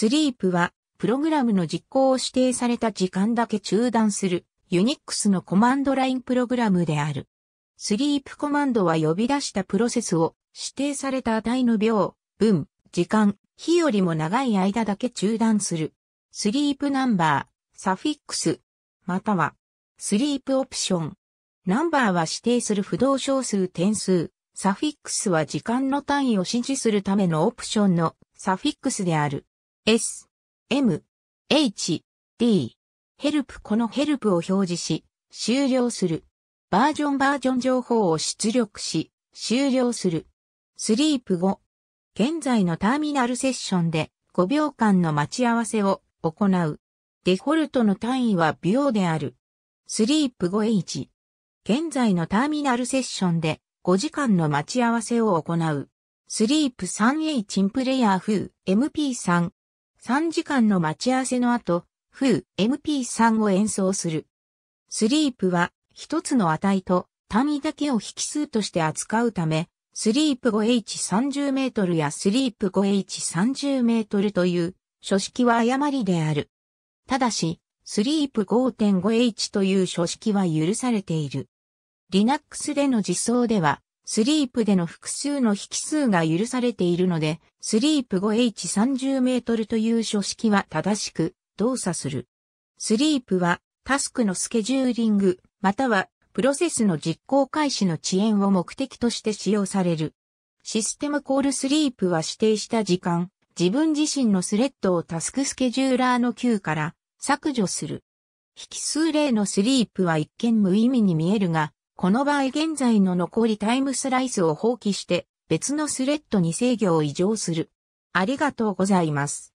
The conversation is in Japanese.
スリープは、プログラムの実行を指定された時間だけ中断する、Unix のコマンドラインプログラムである。スリープコマンドは呼び出したプロセスを指定された値の秒、分、時間、日よりも長い間だけ中断する。スリープナンバー、サフィックス、または、スリープオプション。ナンバーは指定する不動小数点数。サフィックスは時間の単位を指示するためのオプションのサフィックスである。S、M、H、D、ヘルプこのヘルプを表示し、終了する。バージョンバージョン情報を出力し、終了する。スリープ5。現在のターミナルセッションで5秒間の待ち合わせを行う。デフォルトの単位は秒である。スリープ 5H。現在のターミナルセッションで5時間の待ち合わせを行う。スリープ 3H インプレイヤー風 MP3 3時間の待ち合わせの後、フー MP3 を演奏する。スリープは一つの値と単位だけを引数として扱うため、スリープ 5H30 メートルやスリープ 5H30 メートルという書式は誤りである。ただし、スリープ 5.5H という書式は許されている。Linux での実装では、スリープでの複数の引数が許されているので、スリープ 5H30 メートルという書式は正しく動作する。スリープはタスクのスケジューリング、またはプロセスの実行開始の遅延を目的として使用される。システムコールスリープは指定した時間、自分自身のスレッドをタスクスケジューラーの Q から削除する。引数例のスリープは一見無意味に見えるが、この場合現在の残りタイムスライスを放棄して別のスレッドに制御を移譲する。ありがとうございます。